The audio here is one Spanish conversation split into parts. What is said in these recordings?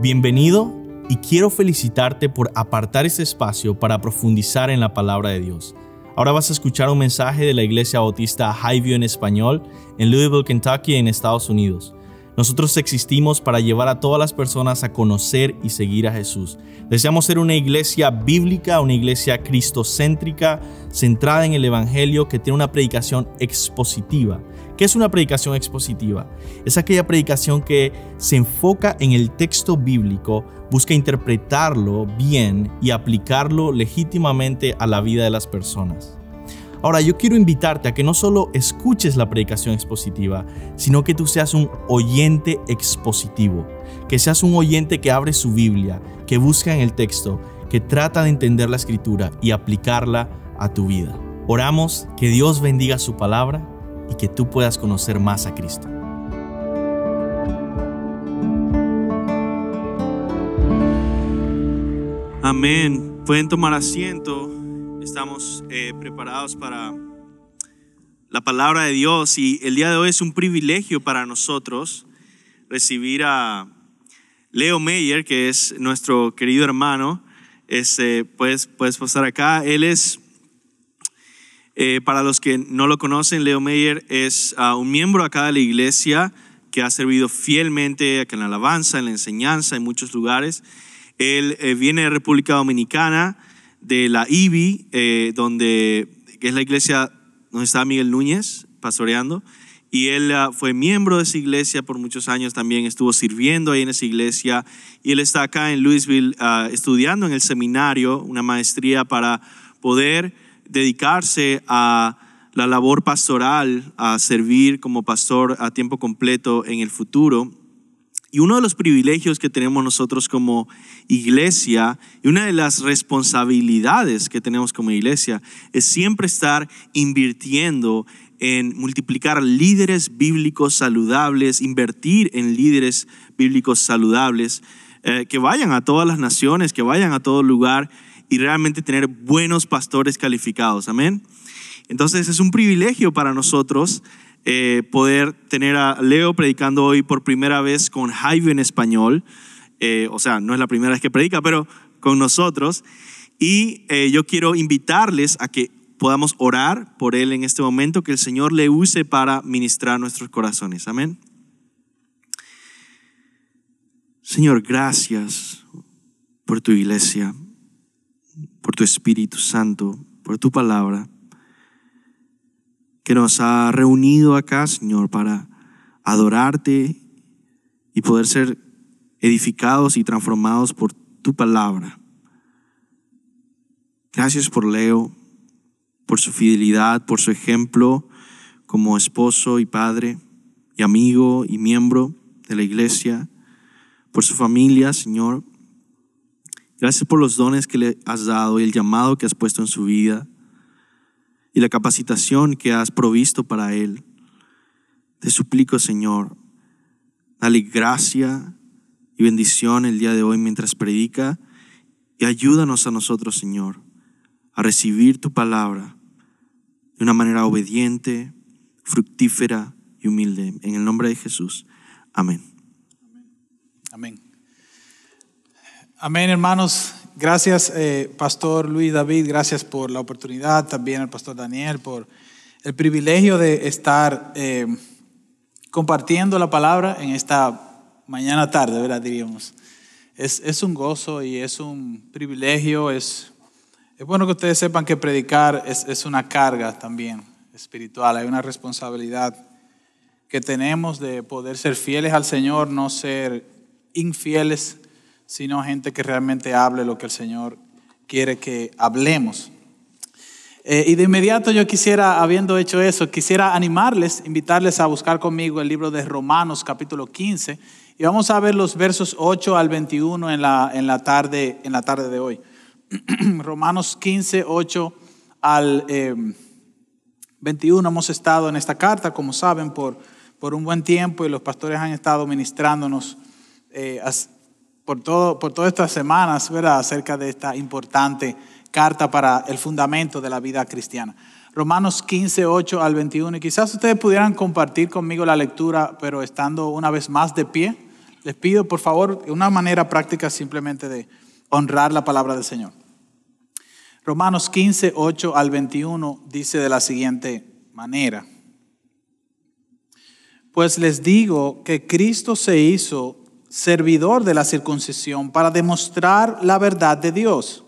Bienvenido y quiero felicitarte por apartar este espacio para profundizar en la palabra de Dios. Ahora vas a escuchar un mensaje de la Iglesia Bautista Highview en español en Louisville, Kentucky, en Estados Unidos. Nosotros existimos para llevar a todas las personas a conocer y seguir a Jesús. Deseamos ser una iglesia bíblica, una iglesia cristocéntrica, centrada en el Evangelio, que tiene una predicación expositiva. ¿Qué es una predicación expositiva? Es aquella predicación que se enfoca en el texto bíblico, busca interpretarlo bien y aplicarlo legítimamente a la vida de las personas. Ahora, yo quiero invitarte a que no solo escuches la predicación expositiva, sino que tú seas un oyente expositivo, que seas un oyente que abre su Biblia, que busca en el texto, que trata de entender la escritura y aplicarla a tu vida. Oramos que Dios bendiga su palabra y que tú puedas conocer más a Cristo. Amén. Pueden tomar asiento. Estamos eh, preparados para la palabra de Dios y el día de hoy es un privilegio para nosotros recibir a Leo Meyer, que es nuestro querido hermano. Este, puedes, puedes pasar acá. Él es, eh, para los que no lo conocen, Leo Meyer es ah, un miembro acá de la iglesia que ha servido fielmente acá en la alabanza, en la enseñanza, en muchos lugares. Él eh, viene de República Dominicana de la IBI, eh, donde que es la iglesia donde está Miguel Núñez pastoreando. Y él ah, fue miembro de esa iglesia por muchos años también, estuvo sirviendo ahí en esa iglesia. Y él está acá en Louisville ah, estudiando en el seminario una maestría para poder dedicarse a la labor pastoral, a servir como pastor a tiempo completo en el futuro. Y uno de los privilegios que tenemos nosotros como iglesia y una de las responsabilidades que tenemos como iglesia es siempre estar invirtiendo en multiplicar líderes bíblicos saludables, invertir en líderes bíblicos saludables, eh, que vayan a todas las naciones, que vayan a todo lugar y realmente tener buenos pastores calificados. Amén. Entonces es un privilegio para nosotros eh, poder tener a Leo predicando hoy por primera vez con Jaime en español. Eh, o sea, no es la primera vez que predica, pero con nosotros. Y eh, yo quiero invitarles a que podamos orar por él en este momento, que el Señor le use para ministrar nuestros corazones. Amén. Señor, gracias por tu iglesia, por tu Espíritu Santo, por tu palabra que nos ha reunido acá, Señor, para adorarte y poder ser edificados y transformados por tu palabra. Gracias por Leo, por su fidelidad, por su ejemplo como esposo y padre y amigo y miembro de la iglesia, por su familia, Señor. Gracias por los dones que le has dado y el llamado que has puesto en su vida y la capacitación que has provisto para él. Te suplico, Señor, dale gracia y bendición el día de hoy mientras predica y ayúdanos a nosotros, Señor, a recibir tu palabra de una manera obediente, fructífera y humilde. En el nombre de Jesús. Amén. Amén. Amén, hermanos. Gracias, eh, Pastor Luis David, gracias por la oportunidad, también al Pastor Daniel, por el privilegio de estar eh, compartiendo la palabra en esta mañana tarde, ¿verdad? Diríamos. Es, es, un gozo y es un privilegio, es, es bueno que ustedes sepan que predicar es, es una carga también espiritual, hay una responsabilidad que tenemos de poder ser fieles al Señor, no ser infieles sino gente que realmente hable lo que el Señor quiere que hablemos. Eh, y de inmediato yo quisiera, habiendo hecho eso, quisiera animarles, invitarles a buscar conmigo el libro de Romanos capítulo 15 y vamos a ver los versos 8 al 21 en la, en la, tarde, en la tarde de hoy. Romanos 15, 8 al 21 eh, hemos estado en esta carta, como saben, por, por un buen tiempo y los pastores han estado ministrándonos eh, por, todo, por todas estas semanas ¿verdad? acerca de esta importante carta para el fundamento de la vida cristiana. Romanos 15, 8 al 21. Y quizás ustedes pudieran compartir conmigo la lectura, pero estando una vez más de pie, les pido por favor una manera práctica simplemente de honrar la palabra del Señor. Romanos 15, 8 al 21 dice de la siguiente manera. Pues les digo que Cristo se hizo servidor de la circuncisión, para demostrar la verdad de Dios,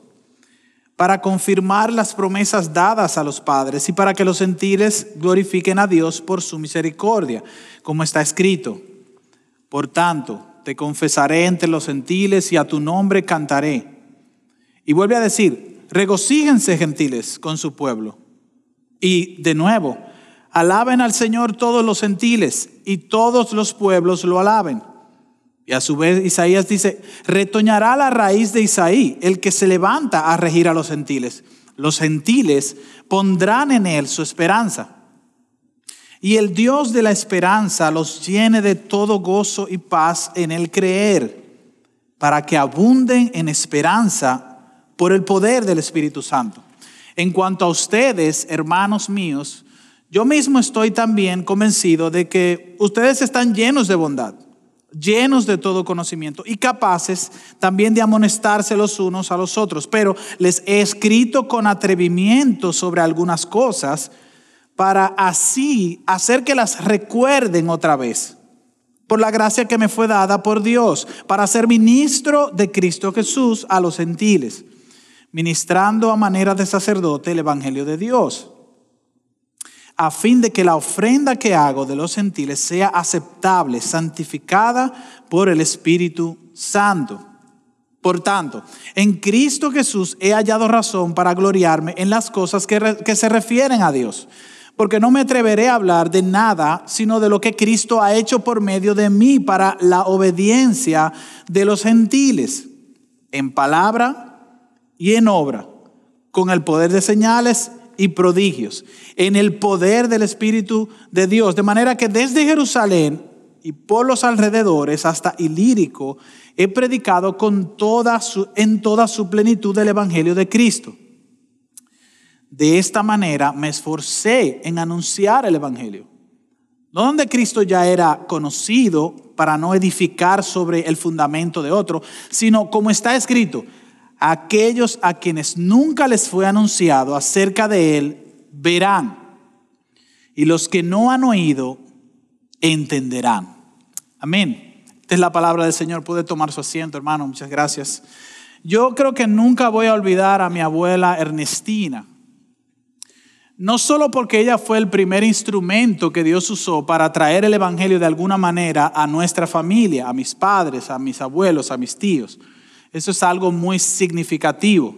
para confirmar las promesas dadas a los padres y para que los gentiles glorifiquen a Dios por su misericordia, como está escrito. Por tanto, te confesaré entre los gentiles y a tu nombre cantaré. Y vuelve a decir, regocíjense gentiles con su pueblo. Y de nuevo, alaben al Señor todos los gentiles y todos los pueblos lo alaben. Y a su vez Isaías dice, retoñará la raíz de Isaí, el que se levanta a regir a los gentiles. Los gentiles pondrán en él su esperanza. Y el Dios de la esperanza los llene de todo gozo y paz en el creer, para que abunden en esperanza por el poder del Espíritu Santo. En cuanto a ustedes, hermanos míos, yo mismo estoy también convencido de que ustedes están llenos de bondad llenos de todo conocimiento y capaces también de amonestarse los unos a los otros. Pero les he escrito con atrevimiento sobre algunas cosas para así hacer que las recuerden otra vez, por la gracia que me fue dada por Dios, para ser ministro de Cristo Jesús a los gentiles, ministrando a manera de sacerdote el Evangelio de Dios a fin de que la ofrenda que hago de los gentiles sea aceptable, santificada por el Espíritu Santo. Por tanto, en Cristo Jesús he hallado razón para gloriarme en las cosas que, se refieren a Dios, porque no me atreveré a hablar de nada sino de lo que Cristo ha hecho por medio de mí para la obediencia de los gentiles, en palabra y en obra, con el poder de señales y prodigios, en el poder del Espíritu de Dios, de manera que desde Jerusalén y por los alrededores hasta Ilírico he predicado con toda en toda su plenitud el Evangelio de Cristo. De esta manera me esforcé en anunciar el Evangelio, no donde Cristo ya era conocido para no edificar sobre el fundamento de otro, sino como está escrito, aquellos a quienes nunca les fue anunciado acerca de él, verán. Y los que no han oído, entenderán. Amén. Esta es la palabra del Señor. Puede tomar su asiento, hermano. Muchas gracias. Yo creo que nunca voy a olvidar a mi abuela Ernestina. No solo porque ella fue el primer instrumento que Dios usó para traer el Evangelio de alguna manera a nuestra familia, a mis padres, a mis abuelos, a mis tíos eso es algo muy significativo.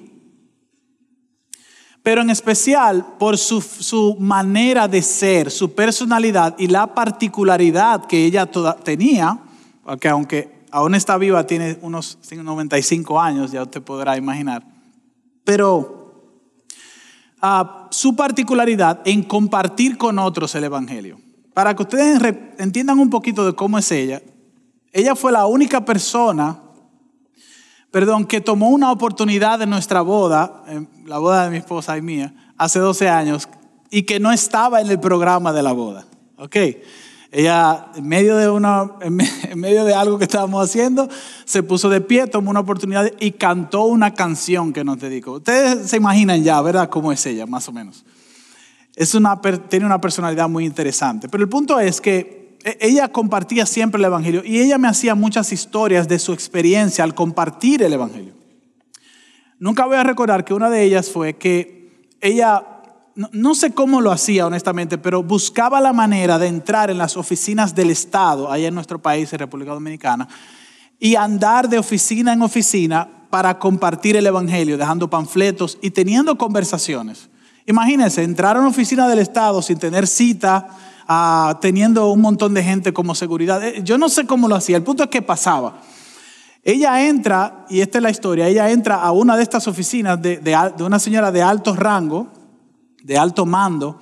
Pero en especial por su, manera de ser, su personalidad y la particularidad que ella tenía, que aunque aún está viva, tiene unos 95 años, ya usted podrá imaginar. Pero ah, su particularidad en compartir con otros el Evangelio. Para que ustedes entiendan un poquito de cómo es ella, ella fue la única persona perdón, que tomó una oportunidad de nuestra boda, eh, la boda de mi esposa y mía, hace 12 años, y que no estaba en el programa de la boda. ¿Ok? Ella, en medio de, una, en medio de algo que estábamos haciendo, se puso de pie, tomó una oportunidad y cantó una canción que nos dedicó. Ustedes se imaginan ya, ¿verdad? ¿Cómo es ella, más o menos? Es una, tiene una personalidad muy interesante. Pero el punto es que e-, ella compartía siempre el Evangelio y ella me hacía muchas historias de su experiencia al compartir el Evangelio. Nunca voy a recordar que una de ellas fue que ella, no, sé cómo lo hacía honestamente, pero buscaba la manera de entrar en las oficinas del Estado, allá en nuestro país, en República Dominicana, y andar de oficina en oficina para compartir el Evangelio, dejando panfletos y teniendo conversaciones. Imagínense, entrar a una oficina del Estado sin tener cita, teniendo un montón de gente como seguridad. Eh, yo no sé cómo lo hacía, el punto es que pasaba. Ella entra, y esta es la historia, ella entra a una de estas oficinas de, una señora de alto rango, de alto mando,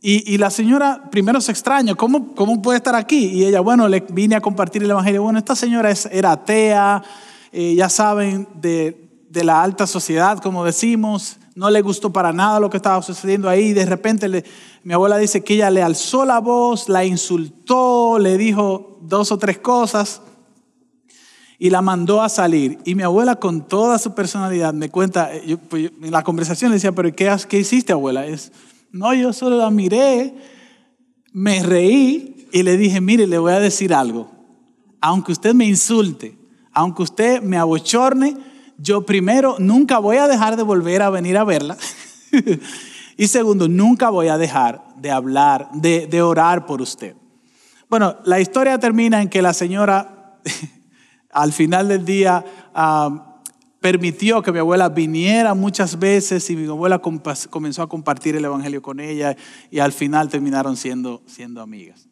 y, la señora primero se extraña, ¿cómo, ¿cómo puede estar aquí? Y ella, bueno, le vine a compartir el Evangelio. Bueno, esta señora es, era atea, eh, ya saben, de, de, la alta sociedad, como decimos, no le gustó para nada lo que estaba sucediendo ahí. Y de repente mi abuela dice que ella le alzó la voz, la insultó, le dijo dos o tres cosas y la mandó a salir. Y mi abuela con toda su personalidad me cuenta, eh, pues, en la conversación le decía, pero ¿qué, qué hiciste abuela? Es, no, yo solo la miré, me reí y le dije, mire, le voy a decir algo. Aunque usted me insulte, aunque usted me abochorne, yo primero nunca voy a dejar de volver a venir a verla. y segundo, nunca voy a dejar de hablar, de, orar por usted. Bueno, la historia termina en que la señora al final del día permitió que mi abuela viniera muchas veces y mi abuela comenzó a compartir el Evangelio con ella y al final terminaron siendo, siendo amigas.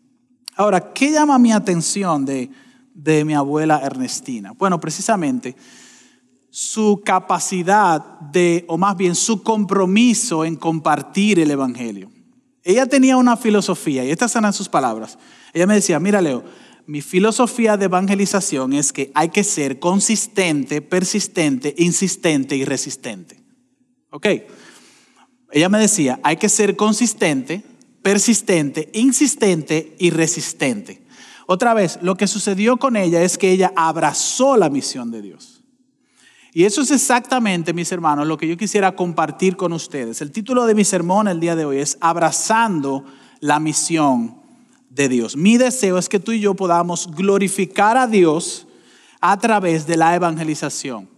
Ahora, ¿qué llama mi atención de, de mi abuela Ernestina? Bueno, precisamente su capacidad de, o más bien su compromiso en compartir el Evangelio. Ella tenía una filosofía, y estas eran sus palabras. Ella me decía, mira Leo, mi filosofía de evangelización es que hay que ser consistente, persistente, insistente y resistente. ¿Ok? Ella me decía, hay que ser consistente, persistente, insistente y resistente. Otra vez, lo que sucedió con ella es que ella abrazó la misión de Dios. Y eso es exactamente, mis hermanos, lo que yo quisiera compartir con ustedes. El título de mi sermón el día de hoy es Abrazando la misión de Dios. Mi deseo es que tú y yo podamos glorificar a Dios a través de la evangelización.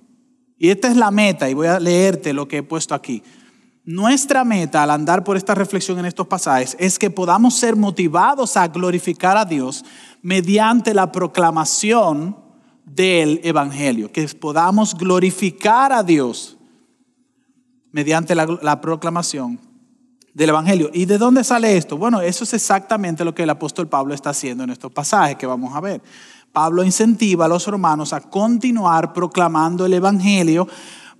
Y esta es la meta, y voy a leerte lo que he puesto aquí. Nuestra meta al andar por esta reflexión en estos pasajes es que podamos ser motivados a glorificar a Dios mediante la proclamación del Evangelio, que podamos glorificar a Dios mediante la, proclamación del Evangelio. ¿Y de dónde sale esto? Bueno, eso es exactamente lo que el apóstol Pablo está haciendo en estos pasajes que vamos a ver. Pablo incentiva a los romanos a continuar proclamando el Evangelio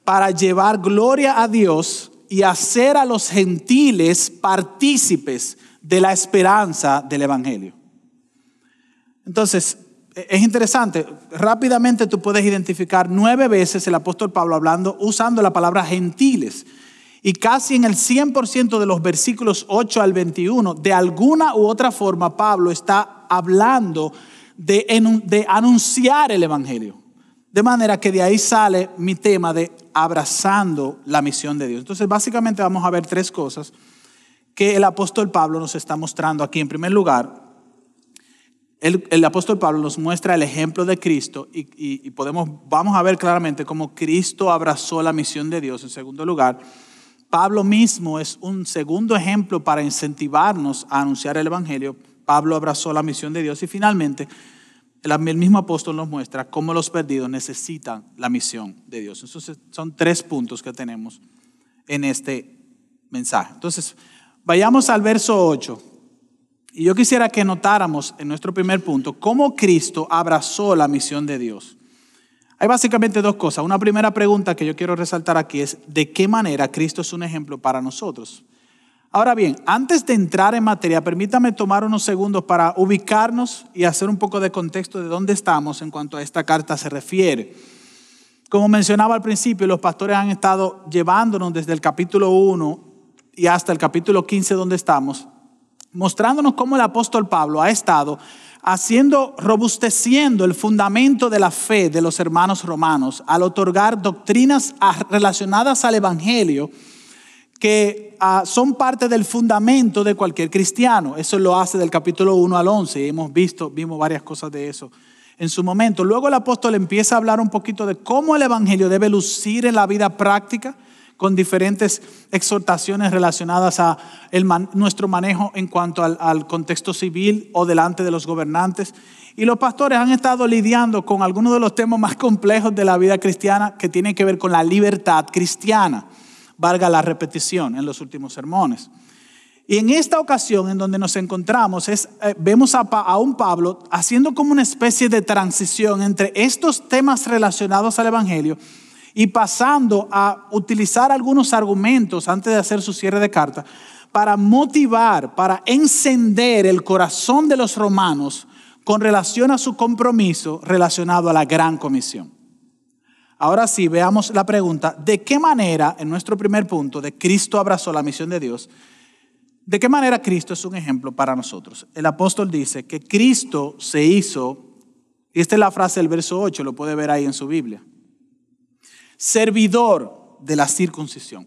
para llevar gloria a Dios y hacer a los gentiles partícipes de la esperanza del Evangelio. Entonces, es interesante, rápidamente tú puedes identificar nueve veces el apóstol Pablo hablando, usando la palabra gentiles. Y casi en el 100% de los versículos 8 al 21, de alguna u otra forma Pablo está hablando de, de anunciar el Evangelio. De manera que de ahí sale mi tema de abrazando la misión de Dios. Entonces, básicamente vamos a ver tres cosas que el apóstol Pablo nos está mostrando aquí. En primer lugar, el, apóstol Pablo nos muestra el ejemplo de Cristo y, podemos, vamos a ver claramente cómo Cristo abrazó la misión de Dios. En segundo lugar, Pablo mismo es un segundo ejemplo para incentivarnos a anunciar el Evangelio. Pablo abrazó la misión de Dios y finalmente el, el mismo apóstol nos muestra cómo los perdidos necesitan la misión de Dios. Entonces son tres puntos que tenemos en este mensaje. Entonces, vayamos al verso 8 y yo quisiera que notáramos en nuestro primer punto cómo Cristo abrazó la misión de Dios. Hay básicamente dos cosas. Una primera pregunta que yo quiero resaltar aquí es de qué manera Cristo es un ejemplo para nosotros. Ahora bien, antes de entrar en materia, permítame tomar unos segundos para ubicarnos y hacer un poco de contexto de dónde estamos en cuanto a esta carta se refiere. Como mencionaba al principio, los pastores han estado llevándonos desde el capítulo 1 y hasta el capítulo 15 donde estamos mostrándonos cómo el apóstol Pablo ha estado haciendo, robusteciendo el fundamento de la fe de los hermanos romanos al otorgar doctrinas relacionadas al Evangelio que ah, son parte del fundamento de cualquier cristiano. Eso lo hace del capítulo 1 al 11. Hemos visto, vimos varias cosas de eso en su momento. Luego el apóstol empieza a hablar un poquito de cómo el Evangelio debe lucir en la vida práctica con diferentes exhortaciones relacionadas a nuestro manejo en cuanto al, contexto civil o delante de los gobernantes. Y los pastores han estado lidiando con algunos de los temas más complejos de la vida cristiana que tienen que ver con la libertad cristiana, valga la repetición en los últimos sermones. Y en esta ocasión en donde nos encontramos eh, vemos a, un Pablo haciendo como una especie de transición entre estos temas relacionados al Evangelio y pasando a utilizar algunos argumentos antes de hacer su cierre de carta para motivar, para encender el corazón de los romanos con relación a su compromiso relacionado a la gran comisión. Ahora sí, veamos la pregunta, ¿de qué manera, en nuestro primer punto, de Cristo abrazó la misión de Dios? ¿De qué manera Cristo es un ejemplo para nosotros? El apóstol dice que Cristo se hizo, y esta es la frase del verso 8, lo puede ver ahí en su Biblia servidor de la circuncisión.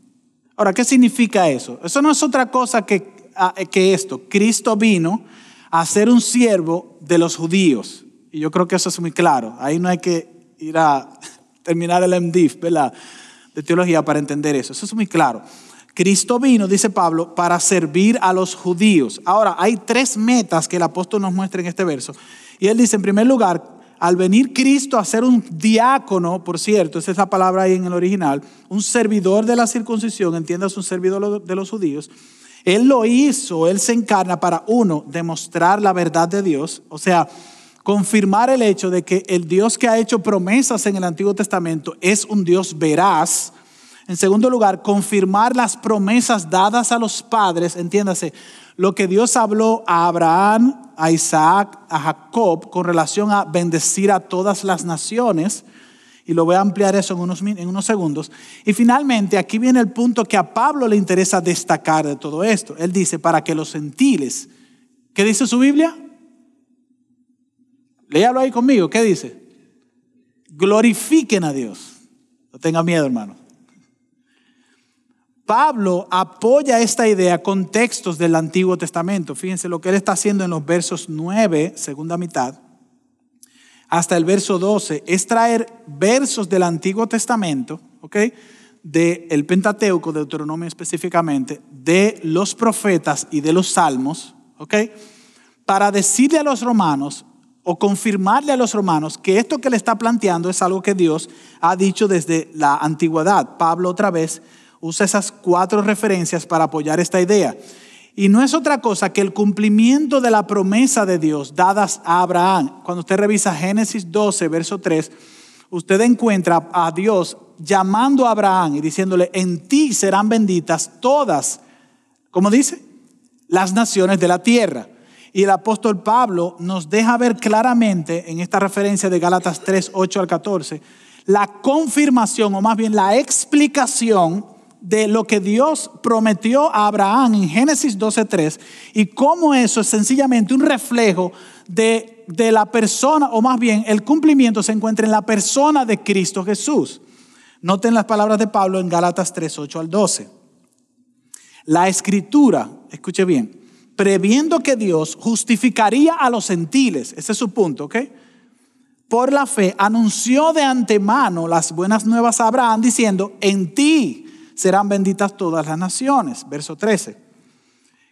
Ahora, ¿qué significa eso? Eso no es otra cosa que, ah, eh, que esto. Cristo vino a ser un siervo de los judíos. Y yo creo que eso es muy claro. Ahí no hay que ir a terminar el MDIF ¿verdad? De teología para entender eso. Eso es muy claro. Cristo vino, dice Pablo, para servir a los judíos. Ahora, hay tres metas que el apóstol nos muestra en este verso. Y él dice, en primer lugar, al venir Cristo a ser un diácono, por cierto, es esa palabra ahí en el original, un servidor de la circuncisión, entiendas, un servidor de los judíos, Él lo hizo, Él se encarna para, uno, demostrar la verdad de Dios, o sea, confirmar el hecho de que el Dios que ha hecho promesas en el Antiguo Testamento es un Dios veraz. En segundo lugar, confirmar las promesas dadas a los padres, entiéndase, lo que Dios habló a Abraham, a Isaac, a Jacob con relación a bendecir a todas las naciones, y lo voy a ampliar eso en unos, segundos. Y finalmente, aquí viene el punto que a Pablo le interesa destacar de todo esto. Él dice, para que los gentiles, ¿qué dice su Biblia? Léalo ahí conmigo, ¿qué dice? Glorifiquen a Dios. No tenga miedo, hermano. Pablo apoya esta idea con textos del Antiguo Testamento. Fíjense lo que él está haciendo en los versos 9, segunda mitad, hasta el verso 12, es traer versos del Antiguo Testamento, ¿ok? Del Pentateuco, de Deuteronomio específicamente, de los profetas y de los salmos, ¿ok? Para decirle a los romanos o confirmarle a los romanos que esto que le está planteando es algo que Dios ha dicho desde la antigüedad. Pablo otra vez usa esas cuatro referencias para apoyar esta idea. Y no es otra cosa que el cumplimiento de la promesa de Dios dadas a Abraham. Cuando usted revisa Génesis 12, verso 3, usted encuentra a Dios llamando a Abraham y diciéndole, en ti serán benditas todas, como dice, las naciones de la tierra. Y el apóstol Pablo nos deja ver claramente en esta referencia de Gálatas 3, 8 al 14, la confirmación o más bien la explicación de lo que Dios prometió a Abraham en Génesis 12.3 y cómo eso es sencillamente un reflejo de, la persona, o más bien el cumplimiento se encuentra en la persona de Cristo Jesús. Noten las palabras de Pablo en Galatas 3.8 al 12. La escritura, escuche bien, previendo que Dios justificaría a los gentiles, ese es su punto, ¿ok? Por la fe anunció de antemano las buenas nuevas a Abraham diciendo, en ti serán benditas todas las naciones. Verso 13.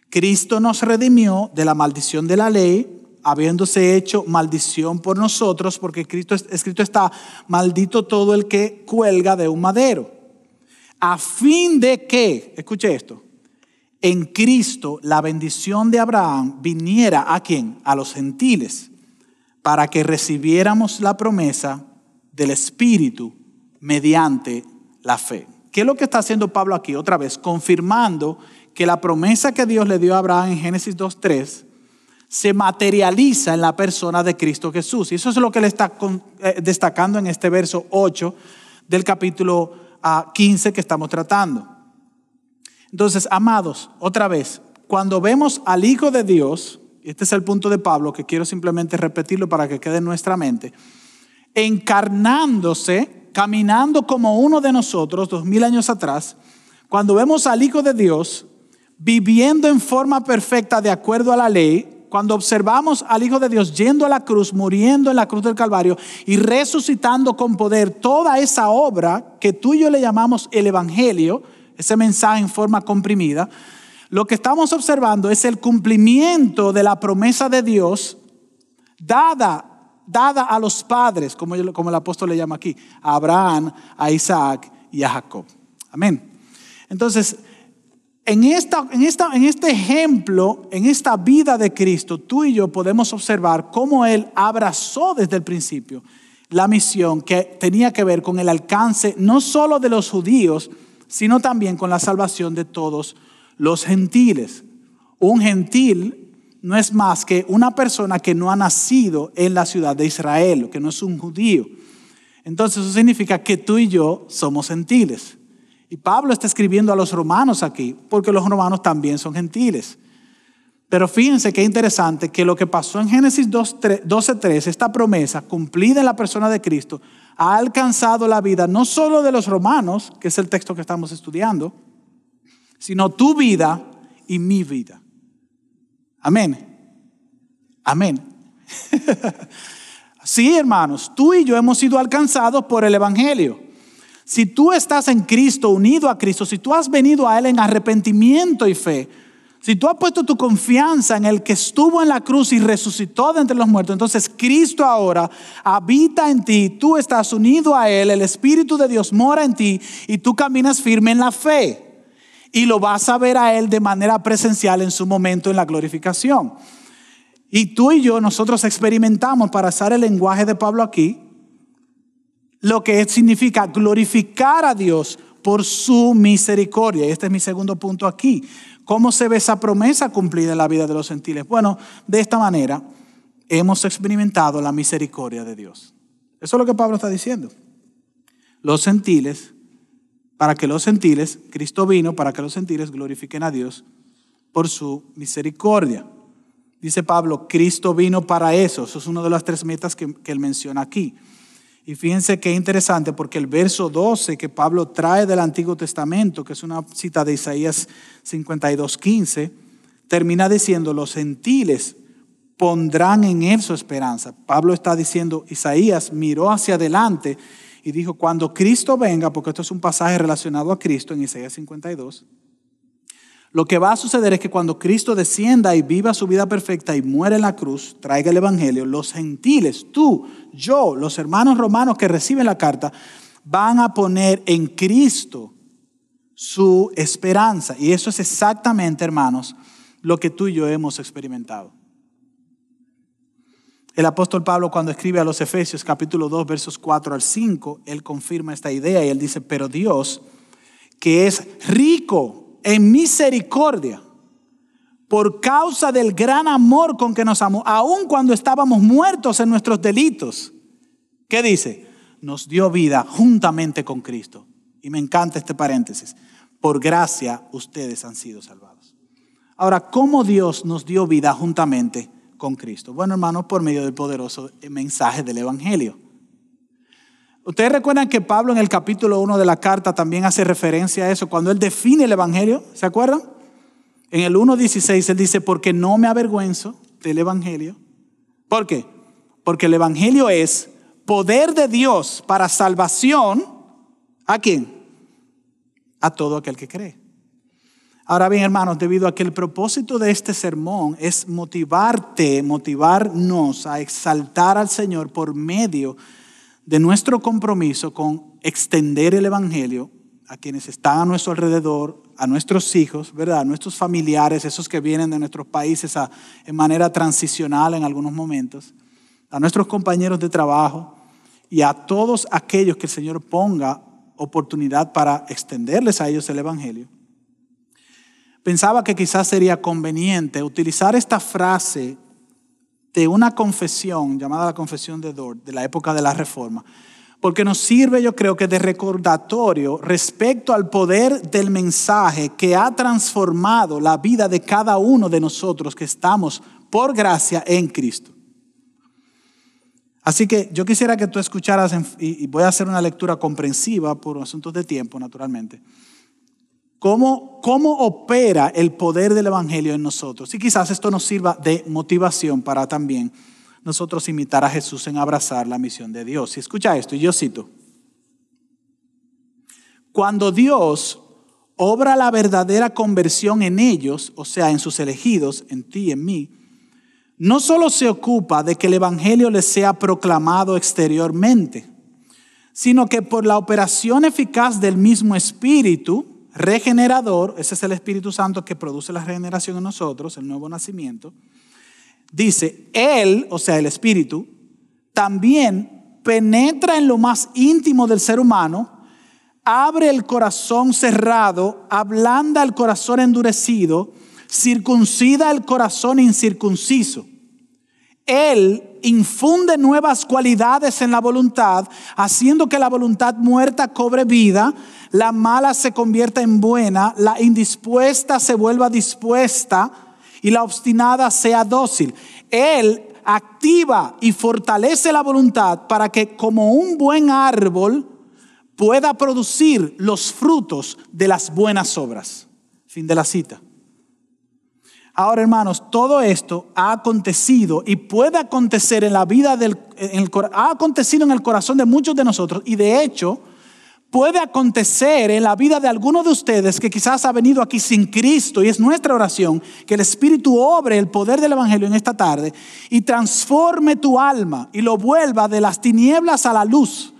Cristo nos redimió de la maldición de la ley, habiéndose hecho maldición por nosotros, porque Cristo, escrito está, maldito todo el que cuelga de un madero. A fin de que, escuche esto, en Cristo la bendición de Abraham viniera a quien A los gentiles, para que recibiéramos la promesa del Espíritu mediante la fe. ¿Qué es lo que está haciendo Pablo aquí? Otra vez, confirmando que la promesa que Dios le dio a Abraham en Génesis 2.3 se materializa en la persona de Cristo Jesús. Y eso es lo que le está eh, destacando en este verso 8 del capítulo 15 ah, que estamos tratando. Entonces, amados, otra vez, cuando vemos al Hijo de Dios, este es el punto de Pablo que quiero simplemente repetirlo para que quede en nuestra mente, encarnándose caminando como uno de nosotros dos mil años atrás, cuando vemos al Hijo de Dios viviendo en forma perfecta de acuerdo a la ley, cuando observamos al Hijo de Dios yendo a la cruz, muriendo en la cruz del Calvario y resucitando con poder toda esa obra que tú y yo le llamamos el Evangelio, ese mensaje en forma comprimida, lo que estamos observando es el cumplimiento de la promesa de Dios dada dada a los padres, como, el apóstol le llama aquí, a Abraham, a Isaac y a Jacob. Amén. Entonces, en, esta, en, esta, en este ejemplo, en esta vida de Cristo, tú y yo podemos observar cómo Él abrazó desde el principio la misión que tenía que ver con el alcance no solo de los judíos, sino también con la salvación de todos los gentiles. Un gentil no es más que una persona que no ha nacido en la ciudad de Israel, que no es un judío. Entonces eso significa que tú y yo somos gentiles. Y Pablo está escribiendo a los romanos aquí, porque los romanos también son gentiles. Pero fíjense qué interesante que lo que pasó en Génesis 12.3, esta promesa cumplida en la persona de Cristo, ha alcanzado la vida no solo de los romanos, que es el texto que estamos estudiando, sino tu vida y mi vida. Amén. Amén. sí, hermanos, tú y yo hemos sido alcanzados por el Evangelio. Si tú estás en Cristo, unido a Cristo, si tú has venido a Él en arrepentimiento y fe, si tú has puesto tu confianza en el que estuvo en la cruz y resucitó de entre los muertos, entonces Cristo ahora habita en ti, tú estás unido a Él, el Espíritu de Dios mora en ti y tú caminas firme en la fe y lo vas a ver a Él de manera presencial en su momento en la glorificación. Y tú y yo, nosotros experimentamos, para usar el lenguaje de Pablo aquí, lo que significa glorificar a Dios por su misericordia. Y este es mi segundo punto aquí. ¿Cómo se ve esa promesa cumplida en la vida de los gentiles? Bueno, de esta manera hemos experimentado la misericordia de Dios. Eso es lo que Pablo está diciendo. Los gentiles para que los gentiles, Cristo vino para que los gentiles glorifiquen a Dios por su misericordia. Dice Pablo, Cristo vino para eso. Eso es una de las tres metas que, que él menciona aquí. Y fíjense qué interesante, porque el verso 12 que Pablo trae del Antiguo Testamento, que es una cita de Isaías 52.15, termina diciendo, los gentiles pondrán en él su esperanza. Pablo está diciendo, Isaías miró hacia adelante y dijo, cuando Cristo venga, porque esto es un pasaje relacionado a Cristo en Isaías 52, lo que va a suceder es que cuando Cristo descienda y viva su vida perfecta y muere en la cruz, traiga el Evangelio, los gentiles, tú, yo, los hermanos romanos que reciben la carta, van a poner en Cristo su esperanza. Y eso es exactamente, hermanos, lo que tú y yo hemos experimentado. El apóstol Pablo cuando escribe a los Efesios capítulo 2 versos 4 al 5, él confirma esta idea y él dice, pero Dios, que es rico en misericordia, por causa del gran amor con que nos amó, aun cuando estábamos muertos en nuestros delitos, ¿qué dice? Nos dio vida juntamente con Cristo. Y me encanta este paréntesis. Por gracia ustedes han sido salvados. Ahora, ¿cómo Dios nos dio vida juntamente? con Cristo? Bueno, hermanos, por medio del poderoso mensaje del Evangelio. Ustedes recuerdan que Pablo en el capítulo 1 de la carta también hace referencia a eso, cuando él define el Evangelio, ¿se acuerdan? En el 1.16 él dice, porque no me avergüenzo del Evangelio. ¿Por qué? Porque el Evangelio es poder de Dios para salvación. ¿A quién? A todo aquel que cree. Ahora bien, hermanos, debido a que el propósito de este sermón es motivarte, motivarnos a exaltar al Señor por medio de nuestro compromiso con extender el Evangelio a quienes están a nuestro alrededor, a nuestros hijos, ¿verdad? A nuestros familiares, esos que vienen de nuestros países a, en manera transicional en algunos momentos, a nuestros compañeros de trabajo y a todos aquellos que el Señor ponga oportunidad para extenderles a ellos el Evangelio pensaba que quizás sería conveniente utilizar esta frase de una confesión llamada la confesión de Dort de la época de la Reforma, porque nos sirve yo creo que de recordatorio respecto al poder del mensaje que ha transformado la vida de cada uno de nosotros que estamos por gracia en Cristo. Así que yo quisiera que tú escucharas, y voy a hacer una lectura comprensiva por asuntos de tiempo, naturalmente. ¿Cómo, ¿Cómo opera el poder del Evangelio en nosotros? Y quizás esto nos sirva de motivación para también nosotros imitar a Jesús en abrazar la misión de Dios. Y escucha esto, y yo cito. Cuando Dios obra la verdadera conversión en ellos, o sea, en sus elegidos, en ti, y en mí, no solo se ocupa de que el Evangelio les sea proclamado exteriormente, sino que por la operación eficaz del mismo Espíritu, regenerador, ese es el Espíritu Santo que produce la regeneración en nosotros, el nuevo nacimiento, dice, Él, o sea, el Espíritu, también penetra en lo más íntimo del ser humano, abre el corazón cerrado, ablanda el corazón endurecido, circuncida el corazón incircunciso. Él infunde nuevas cualidades en la voluntad, haciendo que la voluntad muerta cobre vida, la mala se convierta en buena, la indispuesta se vuelva dispuesta y la obstinada sea dócil. Él activa y fortalece la voluntad para que como un buen árbol pueda producir los frutos de las buenas obras. Fin de la cita. Ahora, hermanos, todo esto ha acontecido y puede acontecer en la vida del ha acontecido en el corazón de muchos de nosotros y de hecho puede acontecer en la vida de alguno de ustedes que quizás ha venido aquí sin Cristo y es nuestra oración que el Espíritu obre el poder del Evangelio en esta tarde y transforme tu alma y lo vuelva de las tinieblas a la luz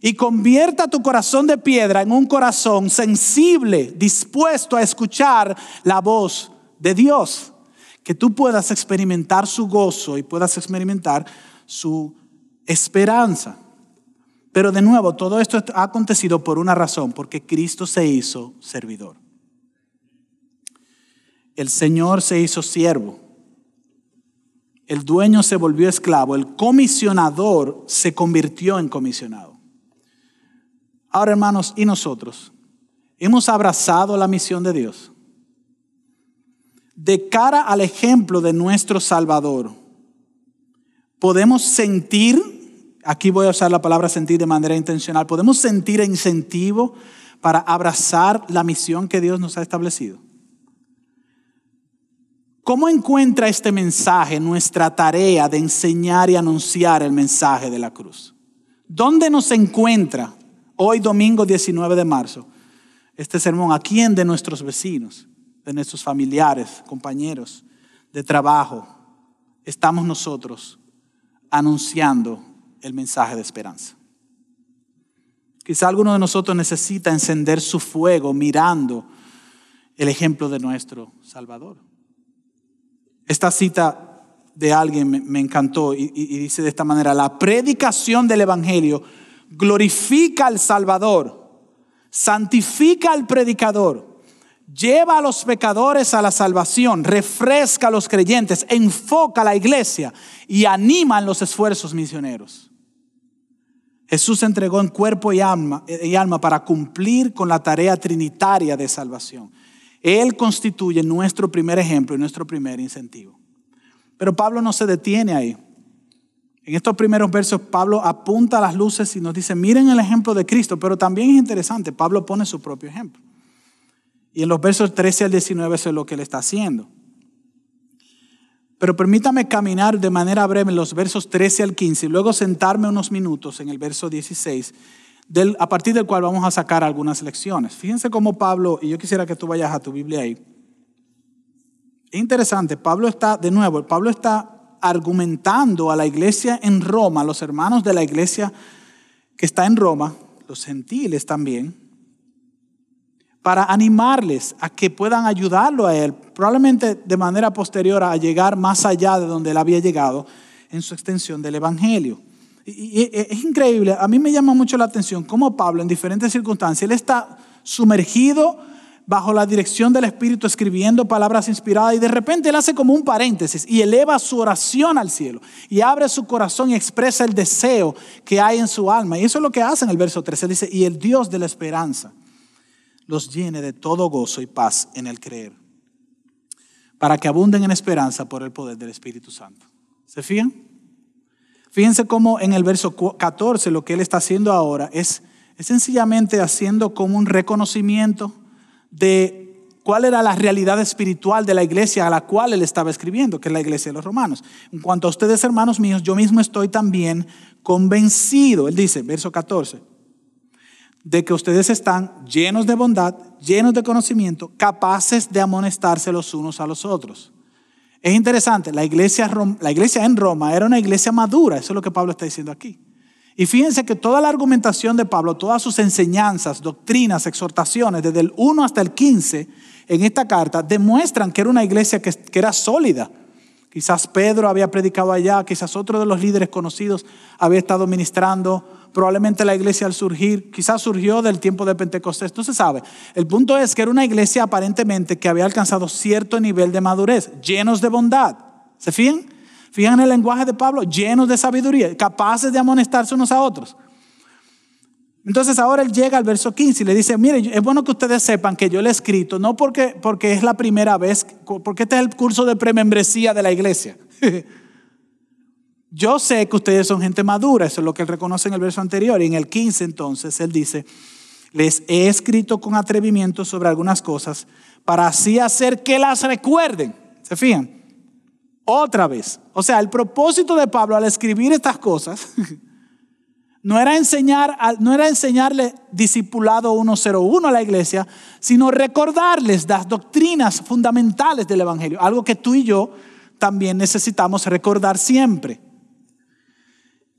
y convierta tu corazón de piedra en un corazón sensible, dispuesto a escuchar la voz de Dios, que tú puedas experimentar su gozo y puedas experimentar su esperanza. Pero de nuevo, todo esto ha acontecido por una razón, porque Cristo se hizo servidor. El Señor se hizo siervo. El dueño se volvió esclavo. El comisionador se convirtió en comisionado. Ahora, hermanos, ¿y nosotros? ¿Hemos abrazado la misión de Dios? de cara al ejemplo de nuestro Salvador, podemos sentir, aquí voy a usar la palabra sentir de manera intencional, podemos sentir incentivo para abrazar la misión que Dios nos ha establecido. ¿Cómo encuentra este mensaje nuestra tarea de enseñar y anunciar el mensaje de la cruz? ¿Dónde nos encuentra hoy domingo 19 de marzo este sermón? ¿A quién de nuestros vecinos? de nuestros familiares, compañeros de trabajo, estamos nosotros anunciando el mensaje de esperanza. Quizá alguno de nosotros necesita encender su fuego mirando el ejemplo de nuestro Salvador. Esta cita de alguien me, encantó y, dice de esta manera, la predicación del Evangelio glorifica al Salvador, santifica al predicador lleva a los pecadores a la salvación, refresca a los creyentes, enfoca a la iglesia y anima en los esfuerzos misioneros. Jesús se entregó en cuerpo y alma, y alma para cumplir con la tarea trinitaria de salvación. Él constituye nuestro primer ejemplo y nuestro primer incentivo. Pero Pablo no se detiene ahí. En estos primeros versos Pablo apunta a las luces y nos dice, miren el ejemplo de Cristo, pero también es interesante, Pablo pone su propio ejemplo. Y en los versos 13 al 19 eso es lo que él está haciendo. Pero permítame caminar de manera breve en los versos 13 al 15 y luego sentarme unos minutos en el verso 16, a partir del cual vamos a sacar algunas lecciones. Fíjense cómo Pablo, y yo quisiera que tú vayas a tu Biblia ahí. Es interesante, Pablo está, de nuevo, Pablo está argumentando a la iglesia en Roma, a los hermanos de la iglesia que está en Roma, los gentiles también, para animarles a que puedan ayudarlo a él, probablemente de manera posterior a llegar más allá de donde él había llegado en su extensión del Evangelio. Y e, es increíble, a mí me llama mucho la atención cómo Pablo en diferentes circunstancias, él está sumergido bajo la dirección del Espíritu escribiendo palabras inspiradas y de repente él hace como un paréntesis y eleva su oración al cielo y abre su corazón y expresa el deseo que hay en su alma. Y eso es lo que hace en el verso 13, él dice, y el Dios de la esperanza los llene de todo gozo y paz en el creer, para que abunden en esperanza por el poder del Espíritu Santo. ¿Se fían? Fíjense cómo en el verso 14 lo que él está haciendo ahora es, es sencillamente haciendo como un reconocimiento de cuál era la realidad espiritual de la iglesia a la cual él estaba escribiendo, que es la iglesia de los romanos. En cuanto a ustedes, hermanos míos, yo mismo estoy también convencido, él dice, verso 14, de que ustedes están llenos de bondad, llenos de conocimiento, capaces de amonestarse los unos a los otros. Es interesante, la iglesia, la iglesia en Roma era una iglesia madura, eso es lo que Pablo está diciendo aquí. Y fíjense que toda la argumentación de Pablo, todas sus enseñanzas, doctrinas, exhortaciones, desde el 1 hasta el 15 en esta carta, demuestran que era una iglesia que, que era sólida. Quizás Pedro había predicado allá, quizás otro de los líderes conocidos había estado ministrando Probablemente la iglesia al surgir, quizás surgió del tiempo de Pentecostés, no se sabe. El punto es que era una iglesia aparentemente que había alcanzado cierto nivel de madurez, llenos de bondad. ¿Se fían? Fijan el lenguaje de Pablo, llenos de sabiduría, capaces de amonestarse unos a otros. Entonces ahora él llega al verso 15 y le dice, mire, es bueno que ustedes sepan que yo le he escrito, no porque, porque es la primera vez, porque este es el curso de premembresía de la iglesia. yo sé que ustedes son gente madura, eso es lo que él reconoce en el verso anterior. Y en el 15 entonces él dice, les he escrito con atrevimiento sobre algunas cosas para así hacer que las recuerden. ¿Se fían Otra vez. O sea, el propósito de Pablo al escribir estas cosas no era, enseñar, no era enseñarle discipulado 101 a la iglesia, sino recordarles las doctrinas fundamentales del Evangelio, algo que tú y yo también necesitamos recordar siempre.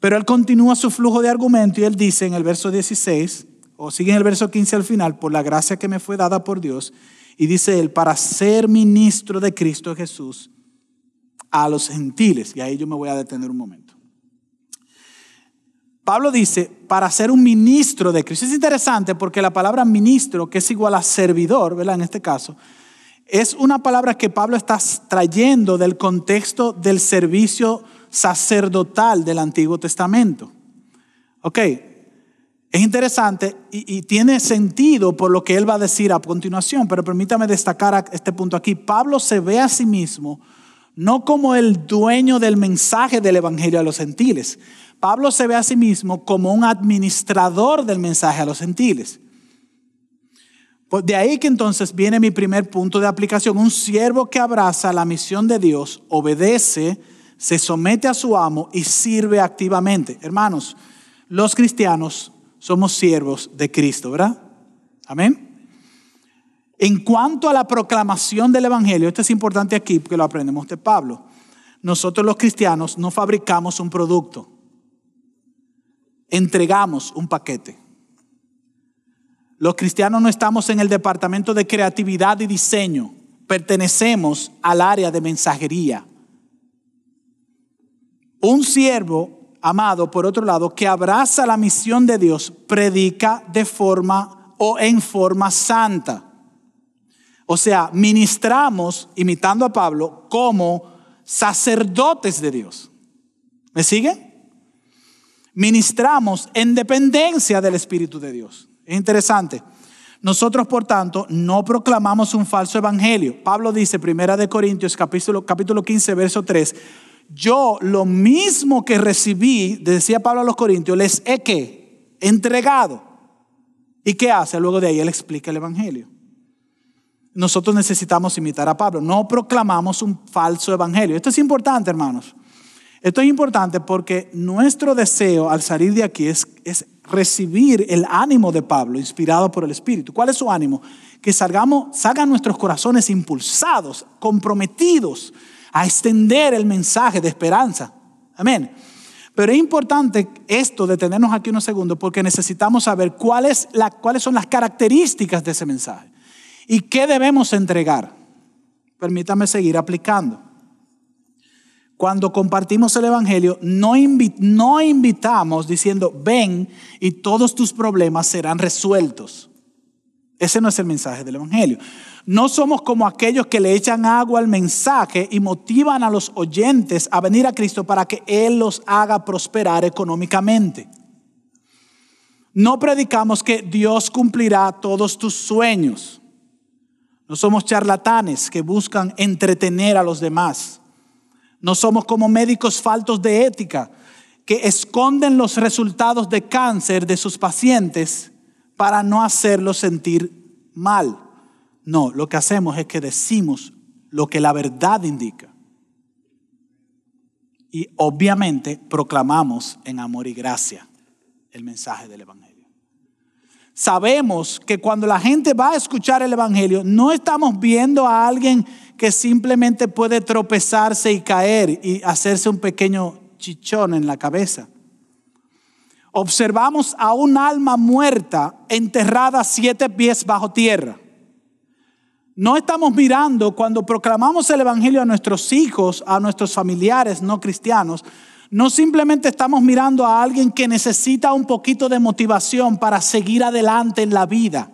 Pero él continúa su flujo de argumento y él dice en el verso 16, o sigue en el verso 15 al final, por la gracia que me fue dada por Dios, y dice él, para ser ministro de Cristo Jesús a los gentiles. Y ahí yo me voy a detener un momento. Pablo dice, para ser un ministro de Cristo. Es interesante porque la palabra ministro, que es igual a servidor, ¿verdad? En este caso, es una palabra que Pablo está trayendo del contexto del servicio sacerdotal del Antiguo Testamento. Ok, es interesante y, tiene sentido por lo que él va a decir a continuación, pero permítame destacar este punto aquí. Pablo se ve a sí mismo no como el dueño del mensaje del Evangelio a los gentiles. Pablo se ve a sí mismo como un administrador del mensaje a los gentiles. Pues de ahí que entonces viene mi primer punto de aplicación. Un siervo que abraza la misión de Dios obedece se somete a su amo y sirve activamente. Hermanos, los cristianos somos siervos de Cristo, ¿verdad? Amén. En cuanto a la proclamación del Evangelio, esto es importante aquí porque lo aprendemos de Pablo. Nosotros los cristianos no fabricamos un producto, entregamos un paquete. Los cristianos no estamos en el departamento de creatividad y diseño, pertenecemos al área de mensajería. Un siervo amado, por otro lado, que abraza la misión de Dios, predica de forma o en forma santa. O sea, ministramos, imitando a Pablo, como sacerdotes de Dios. ¿Me sigue? Ministramos en dependencia del Espíritu de Dios. Es interesante. Nosotros, por tanto, no proclamamos un falso evangelio. Pablo dice, primera de Corintios, capítulo, capítulo 15, verso 3, yo lo mismo que recibí, decía Pablo a los Corintios, les he que entregado. ¿Y qué hace? Luego de ahí él explica el Evangelio. Nosotros necesitamos imitar a Pablo. No proclamamos un falso evangelio. Esto es importante, hermanos. Esto es importante porque nuestro deseo al salir de aquí es, es recibir el ánimo de Pablo, inspirado por el Espíritu. ¿Cuál es su ánimo? Que salgamos, salgan nuestros corazones impulsados, comprometidos a extender el mensaje de esperanza. Amén. Pero es importante esto, detenernos aquí unos segundos, porque necesitamos saber cuáles son las características de ese mensaje y qué debemos entregar. Permítame seguir aplicando. Cuando compartimos el Evangelio, no, no invitamos diciendo, ven y todos tus problemas serán resueltos. Ese no es el mensaje del Evangelio. No somos como aquellos que le echan agua al mensaje y motivan a los oyentes a venir a Cristo para que Él los haga prosperar económicamente. No predicamos que Dios cumplirá todos tus sueños. No somos charlatanes que buscan entretener a los demás. No somos como médicos faltos de ética que esconden los resultados de cáncer de sus pacientes para no hacerlos sentir mal. No, lo que hacemos es que decimos lo que la verdad indica. Y obviamente proclamamos en amor y gracia el mensaje del Evangelio. Sabemos que cuando la gente va a escuchar el Evangelio, no estamos viendo a alguien que simplemente puede tropezarse y caer y hacerse un pequeño chichón en la cabeza. Observamos a un alma muerta enterrada siete pies bajo tierra. No estamos mirando cuando proclamamos el Evangelio a nuestros hijos, a nuestros familiares no cristianos. No simplemente estamos mirando a alguien que necesita un poquito de motivación para seguir adelante en la vida.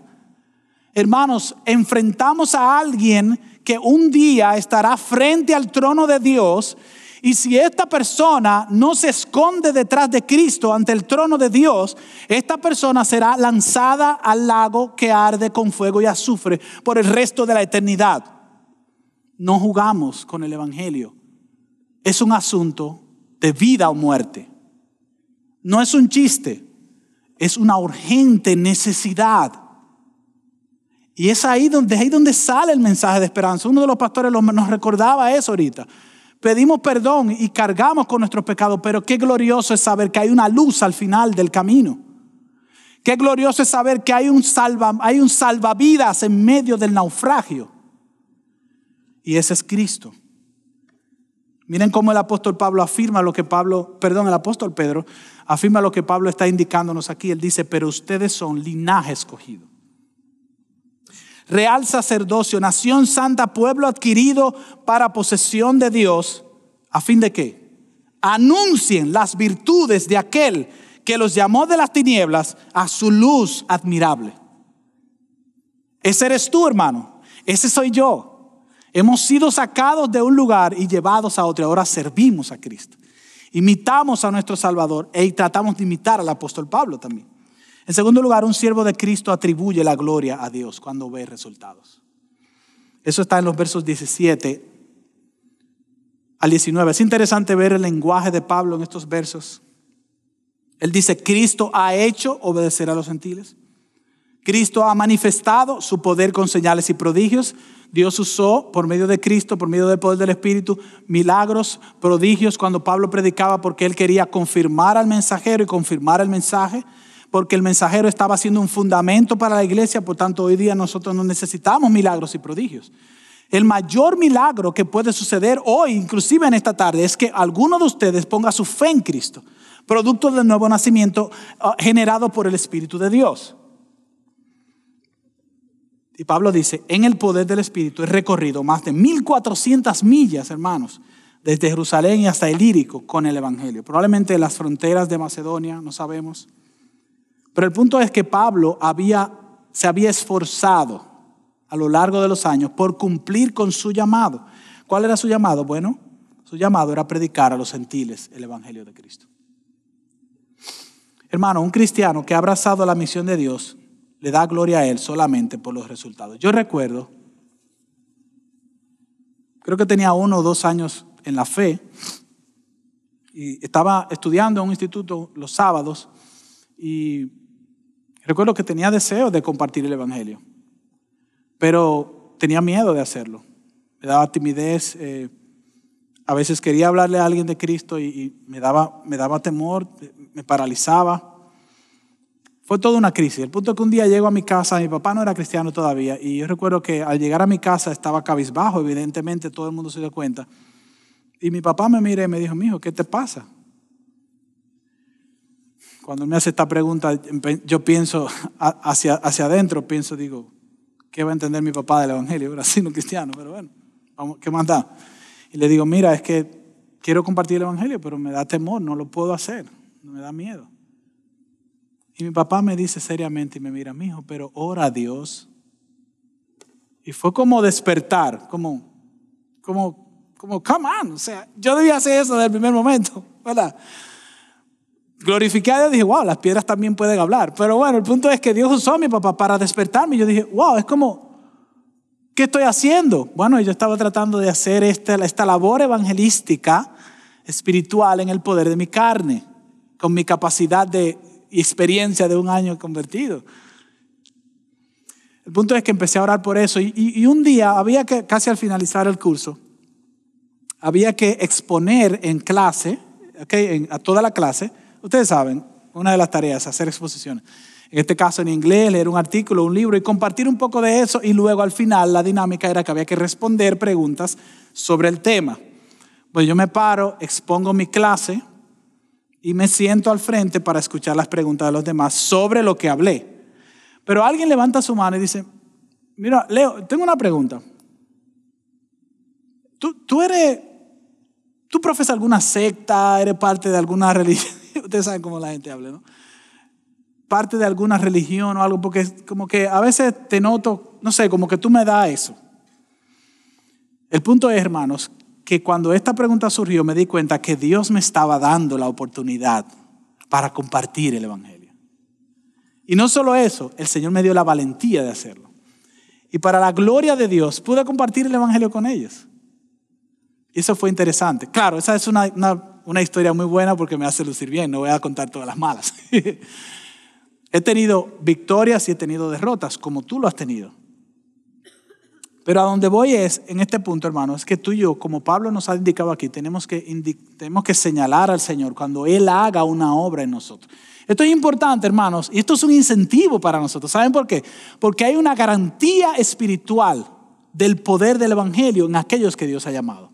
Hermanos, enfrentamos a alguien que un día estará frente al trono de Dios y si esta persona no se esconde detrás de Cristo ante el trono de Dios, esta persona será lanzada al lago que arde con fuego y azufre por el resto de la eternidad. No jugamos con el Evangelio. Es un asunto de vida o muerte. No es un chiste, es una urgente necesidad. Y es ahí donde, ahí donde sale el mensaje de esperanza. Uno de los pastores nos recordaba eso ahorita pedimos perdón y cargamos con nuestros pecados, pero qué glorioso es saber que hay una luz al final del camino. Qué glorioso es saber que hay un, salva, hay un salvavidas en medio del naufragio. Y ese es Cristo. Miren cómo el apóstol Pablo afirma lo que Pablo, perdón, el apóstol Pedro afirma lo que Pablo está indicándonos aquí. Él dice, pero ustedes son linaje escogido real sacerdocio, nación santa, pueblo adquirido para posesión de Dios, a fin de que anuncien las virtudes de aquel que los llamó de las tinieblas a su luz admirable. Ese eres tú, hermano. Ese soy yo. Hemos sido sacados de un lugar y llevados a otro. Ahora servimos a Cristo. Imitamos a nuestro Salvador e, y tratamos de imitar al apóstol Pablo también. En segundo lugar, un siervo de Cristo atribuye la gloria a Dios cuando ve resultados. Eso está en los versos 17 al 19. Es interesante ver el lenguaje de Pablo en estos versos. Él dice, Cristo ha hecho obedecer a los gentiles. Cristo ha manifestado su poder con señales y prodigios. Dios usó por medio de Cristo, por medio del poder del Espíritu, milagros, prodigios cuando Pablo predicaba porque él quería confirmar al mensajero y confirmar el mensaje porque el mensajero estaba siendo un fundamento para la iglesia, por tanto hoy día nosotros no necesitamos milagros y prodigios. El mayor milagro que puede suceder hoy, inclusive en esta tarde, es que alguno de ustedes ponga su fe en Cristo, producto del nuevo nacimiento ah, generado por el Espíritu de Dios. Y Pablo dice, en el poder del Espíritu he recorrido más de 1400 millas, hermanos, desde Jerusalén hasta el Lírico con el Evangelio. Probablemente las fronteras de Macedonia, no sabemos. Pero el punto es que Pablo había, se había esforzado a lo largo de los años por cumplir con su llamado. ¿Cuál era su llamado? Bueno, su llamado era predicar a los gentiles el Evangelio de Cristo. Hermano, un cristiano que ha abrazado la misión de Dios le da gloria a Él solamente por los resultados. Yo recuerdo, creo que tenía uno o dos años en la fe y estaba estudiando en un instituto los sábados y Recuerdo que tenía deseo de compartir el Evangelio, pero tenía miedo de hacerlo. Me daba timidez. Eh, a veces quería hablarle a alguien de Cristo y, me, daba, me daba temor, me paralizaba. Fue toda una crisis. El punto es que un día llego a mi casa, mi papá no era cristiano todavía, y yo recuerdo que al llegar a mi casa estaba cabizbajo, evidentemente todo el mundo se dio cuenta. Y mi papá me mira y me dijo, mijo, ¿qué te pasa? Cuando me hace esta pregunta, yo pienso hacia, hacia adentro, pienso, digo, ¿qué va a entender mi papá del Evangelio? Ahora sí, no cristiano, pero bueno, ¿qué más da? Y le digo, mira, es que quiero compartir el Evangelio, pero me da temor, no lo puedo hacer, me da miedo. Y mi papá me dice seriamente y me mira, mi hijo, pero ora a Dios. Y fue como despertar, como, como, como, come on. O sea, yo debía hacer eso desde el primer momento, ¿verdad? Y dije, wow, las piedras también pueden hablar. Pero bueno, el punto es que Dios usó a mi papá para despertarme. Y Yo dije, wow, es como, ¿qué estoy haciendo? Bueno, yo estaba tratando de hacer esta, esta labor evangelística, espiritual, en el poder de mi carne, con mi capacidad de, experiencia de un año convertido. El punto es que empecé a orar por eso y, un día había que, casi al finalizar el curso, había que exponer en clase, okay, a toda la clase, Ustedes saben, una de las tareas es hacer exposiciones. En este caso en inglés, leer un artículo, un libro y compartir un poco de eso y luego al final la dinámica era que había que responder preguntas sobre el tema. Pues yo me paro, expongo mi clase y me siento al frente para escuchar las preguntas de los demás sobre lo que hablé. Pero alguien levanta su mano y dice, mira, Leo, tengo una pregunta. ¿Tú, eres, tú profesas alguna secta, eres parte de alguna religión? Ustedes saben cómo la gente habla, ¿no? Parte de alguna religión o algo, porque como que a veces te noto, no sé, como que tú me das eso. El punto es, hermanos, que cuando esta pregunta surgió me di cuenta que Dios me estaba dando la oportunidad para compartir el Evangelio. Y no solo eso, el Señor me dio la valentía de hacerlo. Y para la gloria de Dios pude compartir el Evangelio con ellos. Y eso fue interesante. Claro, esa es una una historia muy buena porque me hace lucir bien, no voy a contar todas las malas. he tenido victorias y he tenido derrotas, como tú lo has tenido. Pero a donde voy es, en este punto, hermano, es que tú y yo, como Pablo nos ha indicado aquí, tenemos que, tenemos que señalar al Señor cuando Él haga una obra en nosotros. Esto es importante, hermanos, y esto es un incentivo para nosotros. ¿Saben por qué? Porque hay una garantía espiritual del poder del Evangelio en aquellos que Dios ha llamado.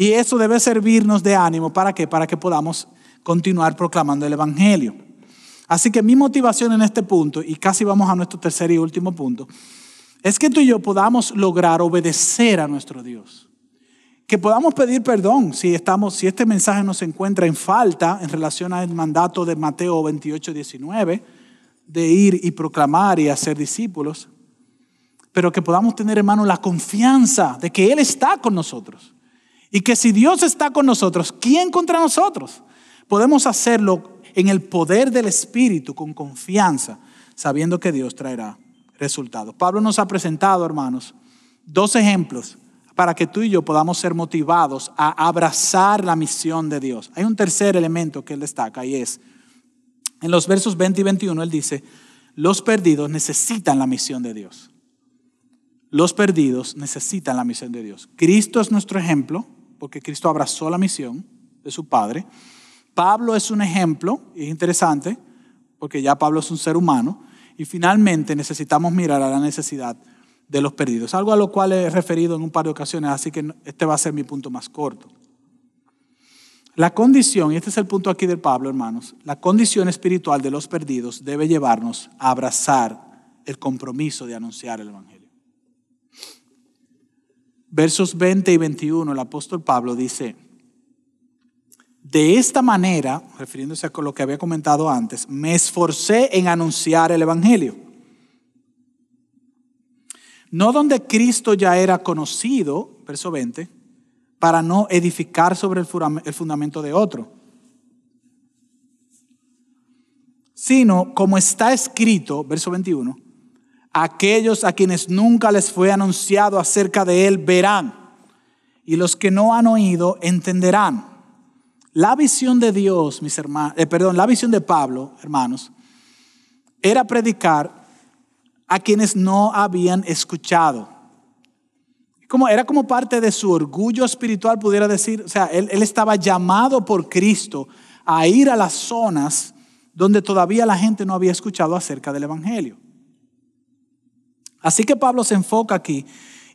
Y eso debe servirnos de ánimo para qué? Para que podamos continuar proclamando el Evangelio. Así que mi motivación en este punto, y casi vamos a nuestro tercer y último punto, es que tú y yo podamos lograr obedecer a nuestro Dios. Que podamos pedir perdón si, estamos, si este mensaje nos encuentra en falta en relación al mandato de Mateo 28, 19, de ir y proclamar y hacer discípulos. Pero que podamos tener, en mano la confianza de que Él está con nosotros. Y que si Dios está con nosotros, ¿quién contra nosotros? Podemos hacerlo en el poder del Espíritu, con confianza, sabiendo que Dios traerá resultados. Pablo nos ha presentado, hermanos, dos ejemplos para que tú y yo podamos ser motivados a abrazar la misión de Dios. Hay un tercer elemento que él destaca y es, en los versos 20 y 21, él dice, los perdidos necesitan la misión de Dios. Los perdidos necesitan la misión de Dios. Cristo es nuestro ejemplo, porque Cristo abrazó la misión de su Padre. Pablo es un ejemplo, es interesante, porque ya Pablo es un ser humano. Y finalmente necesitamos mirar a la necesidad de los perdidos, algo a lo cual he referido en un par de ocasiones, así que este va a ser mi punto más corto. La condición, y este es el punto aquí de Pablo, hermanos, la condición espiritual de los perdidos debe llevarnos a abrazar el compromiso de anunciar el Evangelio versos 20 y 21, el apóstol Pablo dice, de esta manera, refiriéndose a lo que había comentado antes, me esforcé en anunciar el Evangelio. No donde Cristo ya era conocido, verso 20, para no edificar sobre el fundamento de otro, sino como está escrito, verso 21, Aquellos a quienes nunca les fue anunciado acerca de él verán, y los que no han oído entenderán. La visión de Dios, mis hermanos, eh, perdón, la visión de Pablo, hermanos, era predicar a quienes no habían escuchado. Como, era como parte de su orgullo espiritual, pudiera decir, o sea, él estaba llamado por Cristo a ir a las zonas donde todavía la gente no había escuchado acerca del Evangelio. Así que Pablo se enfoca aquí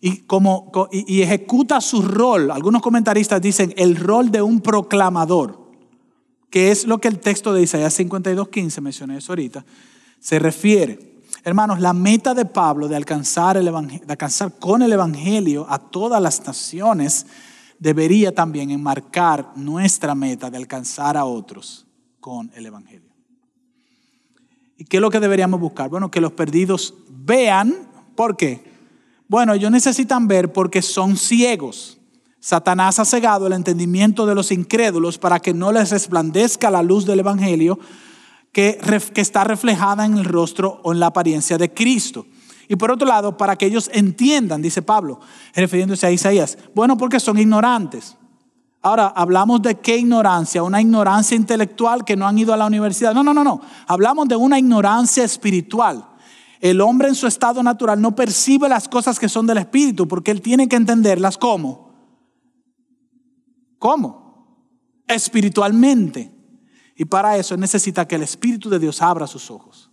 y, ejecuta su rol. Algunos comentaristas dicen el rol de un proclamador, que es lo que el texto de Isaías 52.15, mencioné eso ahorita, se refiere. Hermanos, la meta de Pablo de alcanzar, el de alcanzar con el Evangelio a todas las naciones debería también enmarcar nuestra meta de alcanzar a otros con el Evangelio. ¿Y qué es lo que deberíamos buscar? Bueno, que los perdidos vean ¿Por qué? Bueno, ellos necesitan ver porque son ciegos. Satanás ha cegado el entendimiento de los incrédulos para que no les resplandezca la luz del Evangelio que, que está reflejada en el rostro o en la apariencia de Cristo. Y por otro lado, para que ellos entiendan, dice Pablo, refiriéndose a Isaías, bueno, porque son ignorantes. Ahora, hablamos de qué ignorancia, una ignorancia intelectual que no han ido a la universidad. No, no, no, no. Hablamos de una ignorancia espiritual. El hombre en su estado natural no percibe las cosas que son del Espíritu porque él tiene que entenderlas como. ¿Cómo? Espiritualmente. Y para eso necesita que el Espíritu de Dios abra sus ojos.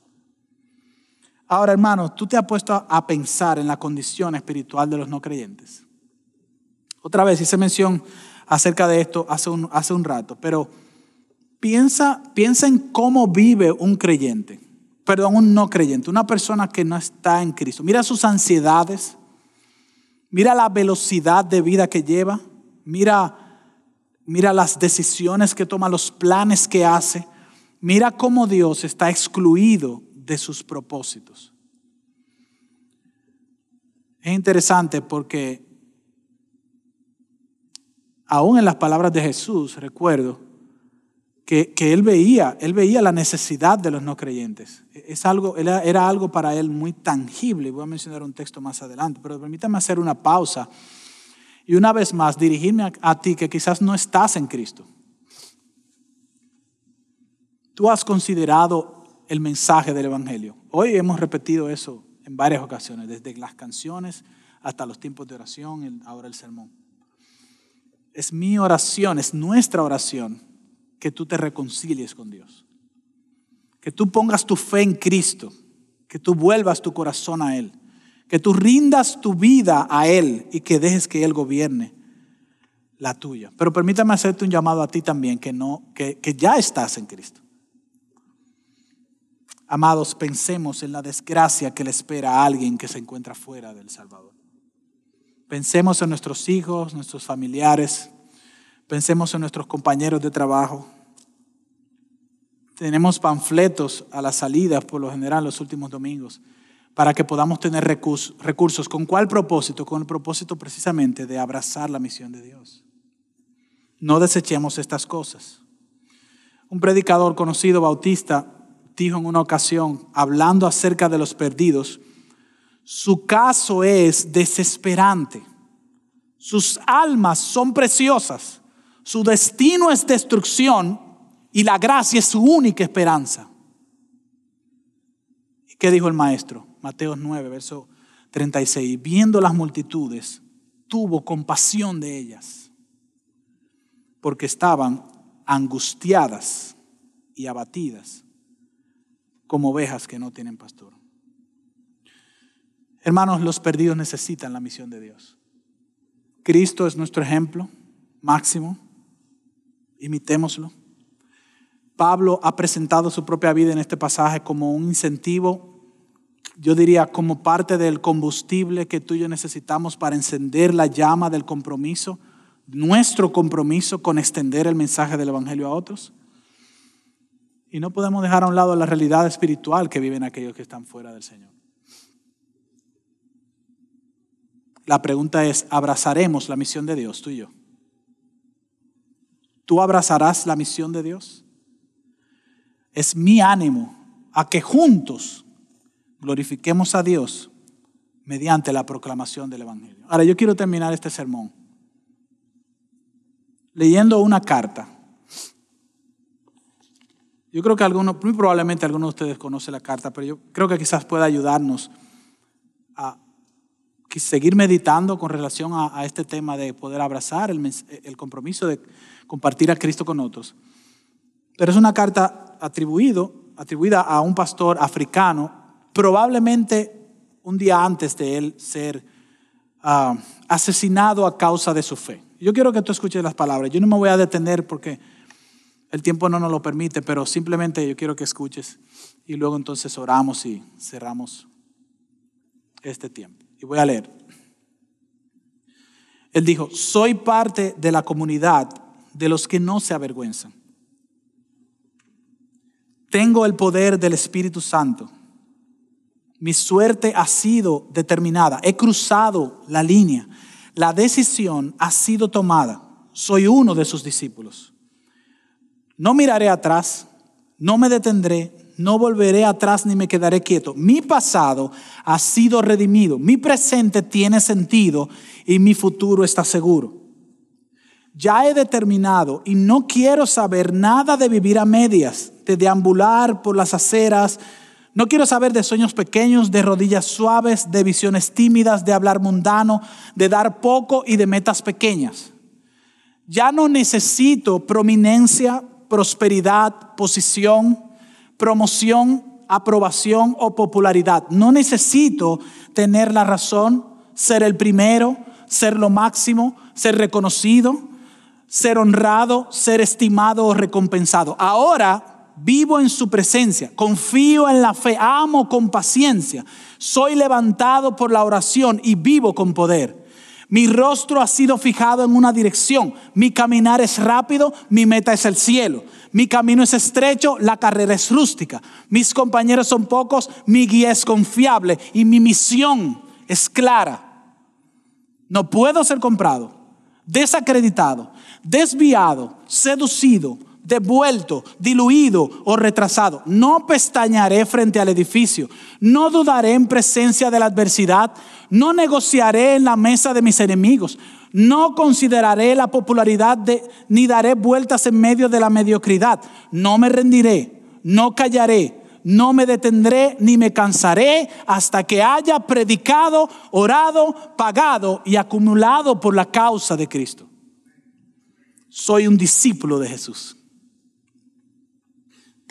Ahora, hermano, tú te has puesto a pensar en la condición espiritual de los no creyentes. Otra vez hice mención acerca de esto hace un, hace un rato, pero piensa, piensa en cómo vive un creyente perdón, un no creyente, una persona que no está en Cristo. Mira sus ansiedades, mira la velocidad de vida que lleva, mira, mira las decisiones que toma, los planes que hace, mira cómo Dios está excluido de sus propósitos. Es interesante porque aún en las palabras de Jesús, recuerdo, que, él veía, él veía la necesidad de los no creyentes. Es algo, era, algo para él muy tangible. Voy a mencionar un texto más adelante, pero permítame hacer una pausa. Y una vez más, dirigirme a, a ti que quizás no estás en Cristo. Tú has considerado el mensaje del Evangelio. Hoy hemos repetido eso en varias ocasiones, desde las canciones hasta los tiempos de oración, ahora el sermón. Es mi oración, es nuestra oración que tú te reconcilies con Dios. Que tú pongas tu fe en Cristo, que tú vuelvas tu corazón a Él, que tú rindas tu vida a Él y que dejes que Él gobierne la tuya. Pero permítame hacerte un llamado a ti también, que, no, que, que ya estás en Cristo. Amados, pensemos en la desgracia que le espera a alguien que se encuentra fuera del Salvador. Pensemos en nuestros hijos, nuestros familiares, Pensemos en nuestros compañeros de trabajo. Tenemos panfletos a las salidas, por lo general, los últimos domingos, para que podamos tener recursos. ¿Con cuál propósito? Con el propósito precisamente de abrazar la misión de Dios. No desechemos estas cosas. Un predicador conocido, bautista, dijo en una ocasión, hablando acerca de los perdidos, su caso es desesperante. Sus almas son preciosas, su destino es destrucción y la gracia es su única esperanza. ¿Y qué dijo el maestro? Mateo 9, verso 36. Viendo las multitudes, tuvo compasión de ellas, porque estaban angustiadas y abatidas como ovejas que no tienen pastor. Hermanos, los perdidos necesitan la misión de Dios. Cristo es nuestro ejemplo máximo. Imitémoslo. Pablo ha presentado su propia vida en este pasaje como un incentivo, yo diría como parte del combustible que tú y yo necesitamos para encender la llama del compromiso, nuestro compromiso con extender el mensaje del Evangelio a otros. Y no podemos dejar a un lado la realidad espiritual que viven aquellos que están fuera del Señor. La pregunta es, ¿abrazaremos la misión de Dios tú y yo? ¿Tú abrazarás la misión de Dios? Es mi ánimo a que juntos glorifiquemos a Dios mediante la proclamación del Evangelio. Ahora yo quiero terminar este sermón leyendo una carta. Yo creo que algunos, muy probablemente algunos de ustedes conoce la carta, pero yo creo que quizás pueda ayudarnos a, seguir meditando con relación a, este tema de poder abrazar el, compromiso de compartir a Cristo con otros. Pero es una carta atribuido, atribuida a un pastor africano, probablemente un día antes de él ser ah, asesinado a causa de su fe. Yo quiero que tú escuches las palabras. Yo no me voy a detener porque el tiempo no nos lo permite, pero simplemente yo quiero que escuches y luego entonces oramos y cerramos este tiempo. Y voy a leer. Él dijo, soy parte de la comunidad de los que no se avergüenzan. Tengo el poder del Espíritu Santo. Mi suerte ha sido determinada. He cruzado la línea. La decisión ha sido tomada. Soy uno de sus discípulos. No miraré atrás, no me detendré, no volveré atrás ni me quedaré quieto. Mi pasado ha sido redimido, mi presente tiene sentido y mi futuro está seguro. Ya he determinado y no quiero saber nada de vivir a medias, de deambular por las aceras. No quiero saber de sueños pequeños, de rodillas suaves, de visiones tímidas, de hablar mundano, de dar poco y de metas pequeñas. Ya no necesito prominencia, prosperidad, posición, promoción, aprobación o popularidad. No necesito tener la razón, ser el primero, ser lo máximo, ser reconocido, ser honrado, ser estimado o recompensado. Ahora vivo en su presencia, confío en la fe, amo con paciencia, soy levantado por la oración y vivo con poder. Mi rostro ha sido fijado en una dirección. Mi caminar es rápido, mi meta es el cielo. Mi camino es estrecho, la carrera es rústica. Mis compañeros son pocos, mi guía es confiable y mi misión es clara. No puedo ser comprado, desacreditado, desviado, seducido, devuelto, diluido o retrasado. No pestañaré frente al edificio, no dudaré en presencia de la adversidad, no negociaré en la mesa de mis enemigos, no consideraré la popularidad de, ni daré vueltas en medio de la mediocridad. No me rendiré, no callaré, no me detendré ni me cansaré hasta que haya predicado, orado, pagado y acumulado por la causa de Cristo. Soy un discípulo de Jesús.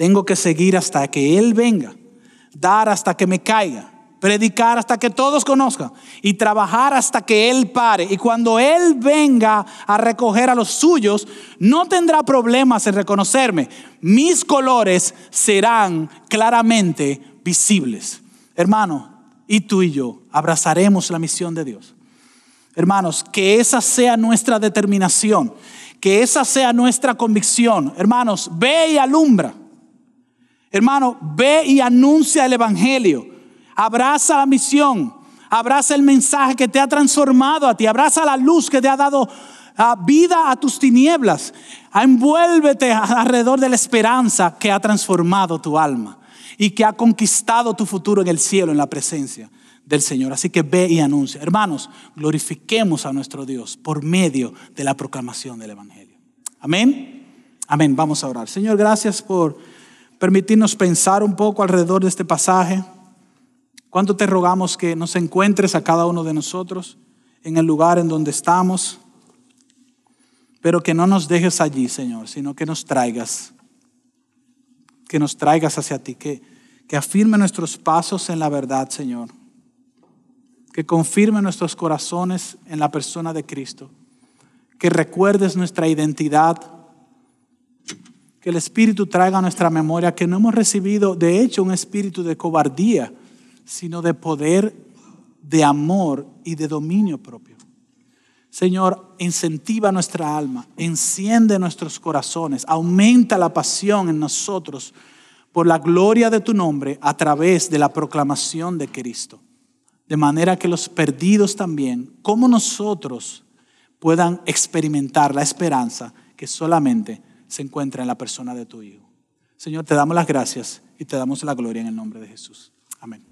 Tengo que seguir hasta que Él venga, dar hasta que me caiga, predicar hasta que todos conozcan y trabajar hasta que Él pare. Y cuando Él venga a recoger a los suyos, no tendrá problemas en reconocerme. Mis colores serán claramente visibles. Hermano, y tú y yo abrazaremos la misión de Dios. Hermanos, que esa sea nuestra determinación, que esa sea nuestra convicción. Hermanos, ve y alumbra. Hermano, ve y anuncia el Evangelio. Abraza la misión. Abraza el mensaje que te ha transformado a ti. Abraza la luz que te ha dado ah, vida a tus tinieblas. Envuélvete alrededor de la esperanza que ha transformado tu alma y que ha conquistado tu futuro en el cielo, en la presencia del Señor. Así que ve y anuncia. Hermanos, glorifiquemos a nuestro Dios por medio de la proclamación del Evangelio. Amén. Amén. Vamos a orar. Señor, gracias por permitirnos pensar un poco alrededor de este pasaje. ¿Cuánto te rogamos que nos encuentres a cada uno de nosotros en el lugar en donde estamos? Pero que no nos dejes allí, Señor, sino que nos traigas, que nos traigas hacia ti, que, que afirme nuestros pasos en la verdad, Señor, que confirme nuestros corazones en la persona de Cristo, que recuerdes nuestra identidad que el Espíritu traiga a nuestra memoria que no hemos recibido, de hecho, un espíritu de cobardía, sino de poder, de amor y de dominio propio. Señor, incentiva nuestra alma, enciende nuestros corazones, aumenta la pasión en nosotros por la gloria de tu nombre a través de la proclamación de Cristo. De manera que los perdidos también, como nosotros, puedan experimentar la esperanza que solamente se encuentra en la persona de tu Hijo. Señor, te damos las gracias y te damos la gloria en el nombre de Jesús. Amén.